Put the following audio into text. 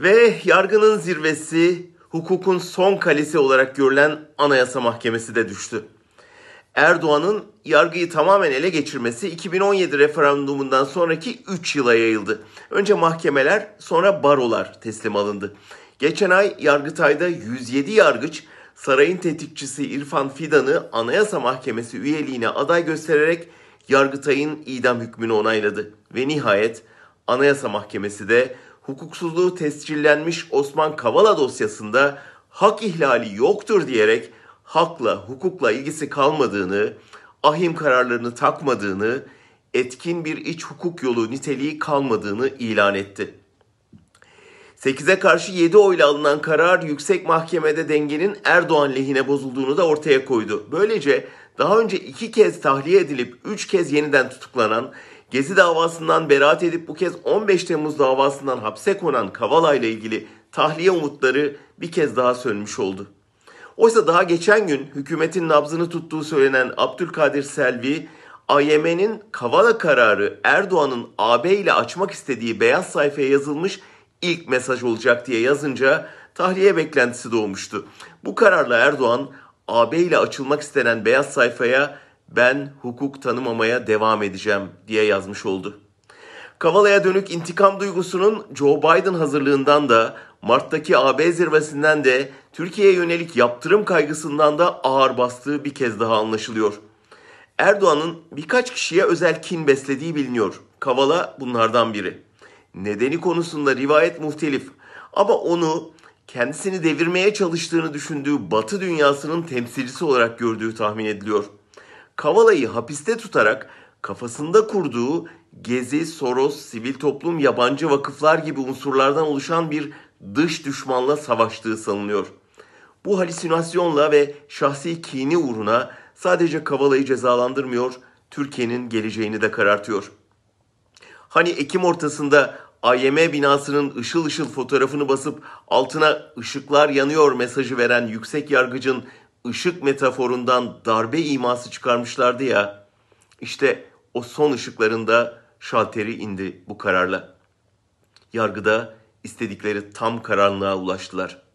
Ve yargının zirvesi, hukukun son kalesi olarak görülen Anayasa Mahkemesi de düştü. Erdoğan'ın yargıyı tamamen ele geçirmesi 2017 referandumundan sonraki 3 yıla yayıldı. Önce mahkemeler, sonra barolar teslim alındı. Geçen ay Yargıtay'da 107 yargıç sarayın tetikçisi İrfan Fidan'ı Anayasa Mahkemesi üyeliğine aday göstererek Yargıtay'ın idam hükmünü onayladı ve nihayet Anayasa Mahkemesi de hukuksuzluğu tescillenmiş Osman Kavala dosyasında hak ihlali yoktur diyerek hakla, hukukla ilgisi kalmadığını, ahim kararlarını takmadığını, etkin bir iç hukuk yolu niteliği kalmadığını ilan etti. 8'e karşı 7 oyla alınan karar yüksek mahkemede dengenin Erdoğan lehine bozulduğunu da ortaya koydu. Böylece daha önce 2 kez tahliye edilip 3 kez yeniden tutuklanan Gezi davasından beraat edip bu kez 15 Temmuz davasından hapse konan Kavala ile ilgili tahliye umutları bir kez daha sönmüş oldu. Oysa daha geçen gün hükümetin nabzını tuttuğu söylenen Abdülkadir Selvi, AYM'nin Kavala kararı Erdoğan'ın AB ile açmak istediği beyaz sayfaya yazılmış ilk mesaj olacak diye yazınca tahliye beklentisi doğmuştu. Bu kararla Erdoğan AB ile açılmak istenen beyaz sayfaya ben hukuk tanımamaya devam edeceğim diye yazmış oldu. Kavala'ya dönük intikam duygusunun Joe Biden hazırlığından da Mart'taki AB zirvesinden de Türkiye'ye yönelik yaptırım kaygısından da ağır bastığı bir kez daha anlaşılıyor. Erdoğan'ın birkaç kişiye özel kin beslediği biliniyor. Kavala bunlardan biri. Nedeni konusunda rivayet muhtelif ama onu kendisini devirmeye çalıştığını düşündüğü Batı dünyasının temsilcisi olarak gördüğü tahmin ediliyor. Kavala'yı hapiste tutarak kafasında kurduğu Gezi, Soros, sivil toplum, yabancı vakıflar gibi unsurlardan oluşan bir dış düşmanla savaştığı sanılıyor. Bu halüsinasyonla ve şahsi kini uğruna sadece Kavala'yı cezalandırmıyor, Türkiye'nin geleceğini de karartıyor. Hani Ekim ortasında AYM binasının ışıl ışıl fotoğrafını basıp altına ışıklar yanıyor mesajı veren yüksek yargıcın ışık metaforundan darbe iması çıkarmışlardı ya. İşte o son ışıklarında şalteri indi bu kararla. Yargıda istedikleri tam karanlığa ulaştılar.''